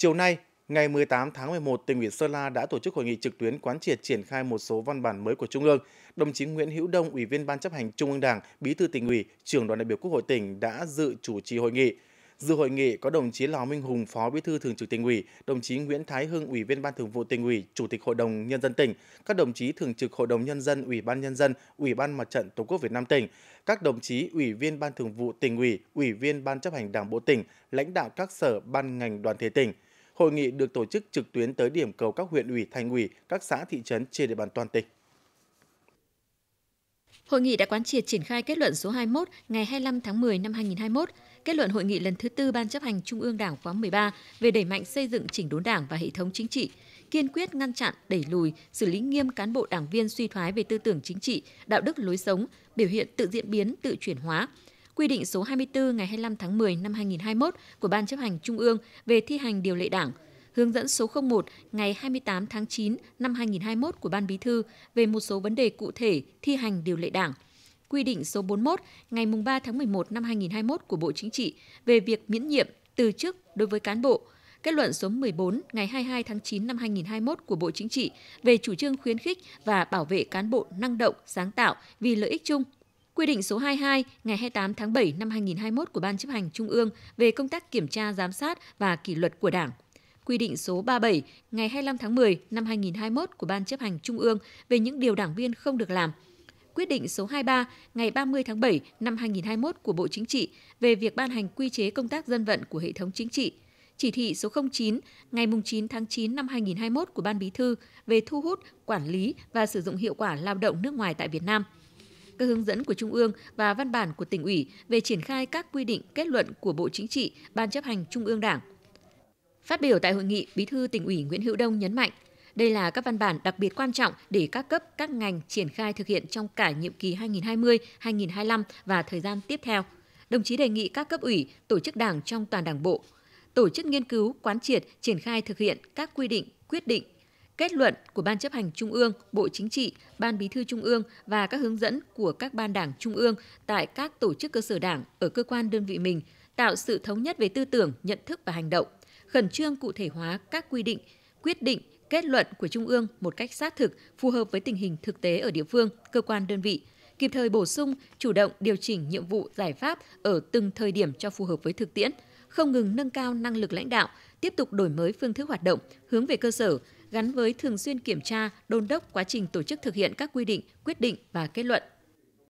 Chiều nay, ngày 18 tháng 11, tỉnh ủy Sơn La đã tổ chức hội nghị trực tuyến quán triệt triển khai một số văn bản mới của Trung ương. Đồng chí Nguyễn Hữu Đông, Ủy viên Ban chấp hành Trung ương Đảng, Bí thư tỉnh ủy, trưởng đoàn đại biểu Quốc hội tỉnh đã dự chủ trì hội nghị. Dự hội nghị có đồng chí Lò Minh Hùng, Phó Bí thư Thường trực tỉnh ủy, đồng chí Nguyễn Thái Hưng, Ủy viên Ban Thường vụ tỉnh ủy, Chủ tịch Hội đồng nhân dân tỉnh, các đồng chí Thường trực Hội đồng nhân dân, Ủy ban nhân dân, Ủy ban Mặt trận Tổ quốc Việt Nam tỉnh, các đồng chí Ủy viên Ban Thường vụ tỉnh ủy, Ủy viên Ban chấp hành Đảng bộ tỉnh, lãnh đạo các sở ban ngành đoàn thể tỉnh. Hội nghị được tổ chức trực tuyến tới điểm cầu các huyện ủy, thành ủy, các xã thị trấn trên địa bàn toàn tỉnh. Hội nghị đã quán triệt triển khai kết luận số 21 ngày 25 tháng 10 năm 2021, kết luận hội nghị lần thứ tư Ban chấp hành Trung ương Đảng khóa 13 về đẩy mạnh xây dựng chỉnh đốn Đảng và hệ thống chính trị, kiên quyết ngăn chặn, đẩy lùi, xử lý nghiêm cán bộ đảng viên suy thoái về tư tưởng chính trị, đạo đức lối sống, biểu hiện tự diễn biến, tự chuyển hóa, quy định số 24 ngày 25 tháng 10 năm 2021 của Ban chấp hành Trung ương về thi hành điều lệ Đảng, hướng dẫn số 01 ngày 28 tháng 9 năm 2021 của Ban Bí thư về một số vấn đề cụ thể thi hành điều lệ Đảng, quy định số 41 ngày 3 tháng 11 năm 2021 của Bộ Chính trị về việc miễn nhiệm từ chức đối với cán bộ, kết luận số 14 ngày 22 tháng 9 năm 2021 của Bộ Chính trị về chủ trương khuyến khích và bảo vệ cán bộ năng động, sáng tạo vì lợi ích chung quy định số 22 ngày 28 tháng 7 năm 2021 của Ban chấp hành Trung ương về công tác kiểm tra giám sát và kỷ luật của Đảng, quy định số 37 ngày 25 tháng 10 năm 2021 của Ban chấp hành Trung ương về những điều đảng viên không được làm, quyết định số 23 ngày 30 tháng 7 năm 2021 của Bộ Chính trị về việc ban hành quy chế công tác dân vận của hệ thống chính trị, chỉ thị số 09 ngày 9 tháng 9 năm 2021 của Ban Bí thư về thu hút, quản lý và sử dụng hiệu quả lao động nước ngoài tại Việt Nam – các hướng dẫn của Trung ương và văn bản của tỉnh ủy về triển khai các quy định kết luận của Bộ Chính trị, Ban chấp hành Trung ương Đảng. Phát biểu tại hội nghị, Bí thư tỉnh ủy Nguyễn Hữu Đông nhấn mạnh, đây là các văn bản đặc biệt quan trọng để các cấp, các ngành triển khai thực hiện trong cả nhiệm kỳ 2020-2025 và thời gian tiếp theo. Đồng chí đề nghị các cấp ủy, tổ chức đảng trong toàn đảng bộ, tổ chức nghiên cứu, quán triệt, triển khai thực hiện các quy định, quyết định, kết luận của Ban chấp hành Trung ương, Bộ Chính trị, Ban Bí thư Trung ương và các hướng dẫn của các ban đảng Trung ương tại các tổ chức cơ sở đảng ở cơ quan đơn vị mình, tạo sự thống nhất về tư tưởng, nhận thức và hành động, khẩn trương cụ thể hóa các quy định, quyết định, kết luận của Trung ương một cách sát thực, phù hợp với tình hình thực tế ở địa phương, cơ quan đơn vị, kịp thời bổ sung, chủ động điều chỉnh nhiệm vụ giải pháp ở từng thời điểm cho phù hợp với thực tiễn, không ngừng nâng cao năng lực lãnh đạo, tiếp tục đổi mới phương thức hoạt động, hướng về cơ sở, gắn với thường xuyên kiểm tra, đôn đốc quá trình tổ chức thực hiện các quy định, quyết định và kết luận